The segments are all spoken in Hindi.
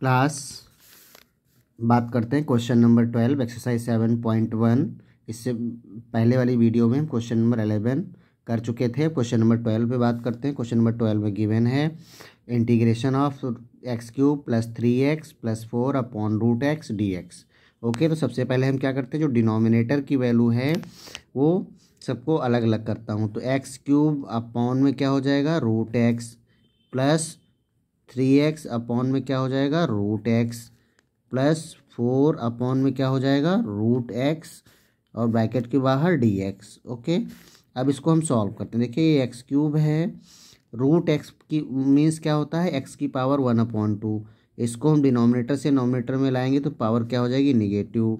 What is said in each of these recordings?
क्लास बात करते हैं question number twelve exercise seven point one इससे पहले वाली वीडियो में हम क्वेश्चन नंबर अलेवन कर चुके थे क्वेश्चन नंबर ट्वेल्व पे बात करते हैं क्वेश्चन नंबर ट्वेल्व में गिवन है integration of x cube plus three x plus four upon root x d x okay तो सबसे पहले हम क्या करते हैं जो डिनोमिनेटर की वैल्यू है वो सबको अलग अलग करता हूँ तो एक्स क्यूब अपॉन में क्या हो जाएगा root x plus three x upon में क्या हो जाएगा root x plus four upon में क्या हो जाएगा रूट एक्स और ब्रैकेट के बाहर डी एक्स ओके अब इसको हम सॉल्व करते हैं देखिए ये एक्स क्यूब है रूट एक्स की मीन्स क्या होता है एक्स की पावर वन अपॉन टू इसको हम डिनोमिनेटर से नोमिनेटर में लाएंगे तो पावर क्या हो जाएगी निगेटिव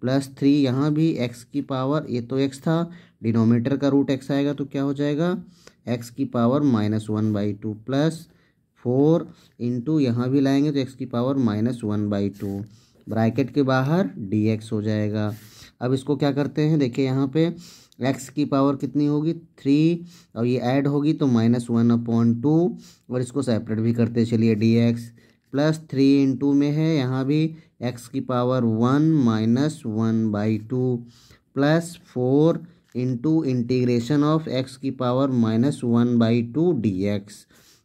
प्लस थ्री यहाँ भी एक्स की पावर ये तो एक्स था डिनोमिनेटर का रूट एक्स आएगा तो क्या हो जाएगा एक्स की power minus one by two plus four into यहाँ भी लाएंगे तो एक्स की power minus one by two bracket के बाहर डी एक्स हो जाएगा अब इसको क्या करते हैं देखिए यहाँ पे एक्स की पावर कितनी होगी थ्री और ये ऐड होगी तो माइनस वन अपॉन टू और इसको सेपरेट भी करते चलिए d x plus three into में है यहाँ भी एक्स की power one minus one by two plus four into integration of x की power minus one by two d x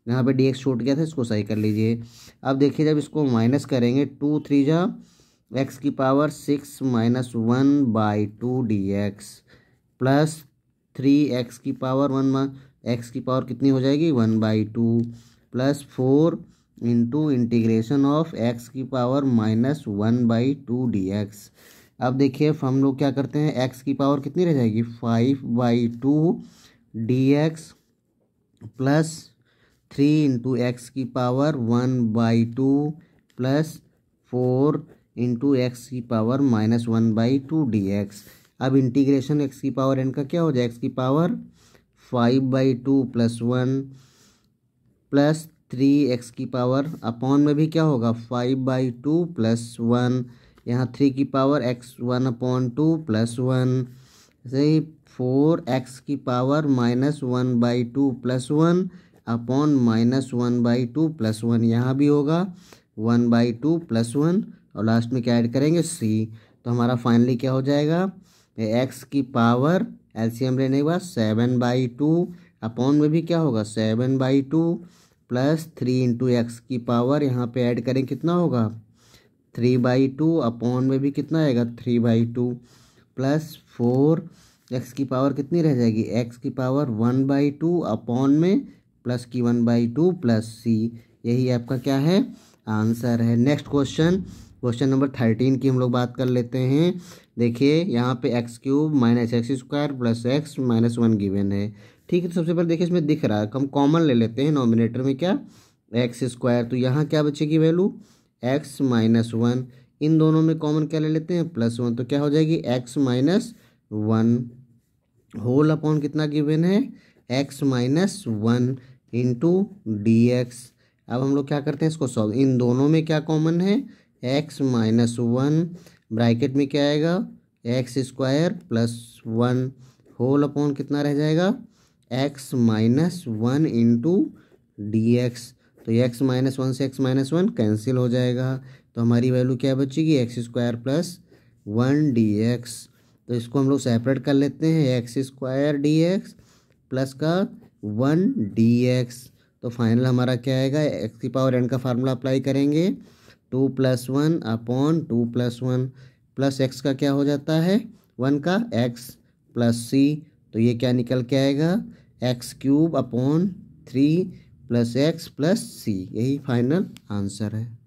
यहाँ पर डी एक्स छूट गया था इसको सही कर लीजिए अब देखिए जब इसको माइनस करेंगे टू थ्री जा एक्स की power six minus one by two d x plus three x की पावर वन एक्स की पावर कितनी हो जाएगी one by two plus four into integration of x की power minus one by two d x अब देखिए हम लोग क्या करते हैं एक्स की पावर कितनी रह जाएगी five by two d x plus three into x की power one by two plus four into x की power minus one by two d x अब इंटीग्रेशन एक्स की पावर एन का क्या हो जाए एक्स की power five by two plus one plus three x की पावर अपॉन में भी क्या होगा five by two plus one यहाँ थ्री की power x one upon two plus one ऐसे ही फोर एक्स की power minus one by two plus one upon minus one by two plus one यहाँ भी होगा one by two plus one और लास्ट में क्या ऐड करेंगे सी तो हमारा फाइनली क्या हो जाएगा एक्स की पावर एलसीएम लेने के बाद सेवन बाई टू अपॉन में भी क्या होगा seven by two plus three into x की पावर यहाँ पे ऐड करें कितना होगा थ्री बाई टू अपॉन में भी कितना आएगा three by two plus four x की पावर कितनी रह जाएगी एक्स की power one by two upon में प्लस की one by two plus C यही आपका क्या है आंसर है next question question number thirteen की हम लोग बात कर लेते हैं देखिए यहाँ पे x cube minus x square plus x minus one given है ठीक है तो सबसे पहले देखिए इसमें दिख रहा है हम कॉमन ले लेते हैं नॉमिनेटर में क्या एक्स स्क्वायर तो यहाँ क्या बचेगी वैल्यू एक्स माइनस वन इन दोनों में कॉमन क्या ले लेते हैं प्लस वन तो क्या हो जाएगी x minus one whole upon कितना गिवेन है x minus one into d x अब हम लोग क्या करते हैं इसको सॉल्व इन दोनों में क्या कॉमन है एक्स माइनस वन ब्रैकेट में क्या आएगा x square plus one whole upon कितना रह जाएगा x minus one into d x तो एक्स माइनस वन से एक्स माइनस वन कैंसिल हो जाएगा तो हमारी वैल्यू क्या बचेगी x square plus one d x तो इसको हम लोग सेपरेट कर लेते हैं x square d x plus का वन डी एक्स तो फाइनल हमारा क्या आएगा एक्स की पावर एन का फार्मूला अप्लाई करेंगे two plus one upon two plus one plus x का क्या हो जाता है वन का एक्स प्लस सी तो ये क्या निकल के आएगा x cube upon three plus x plus C यही फाइनल आंसर है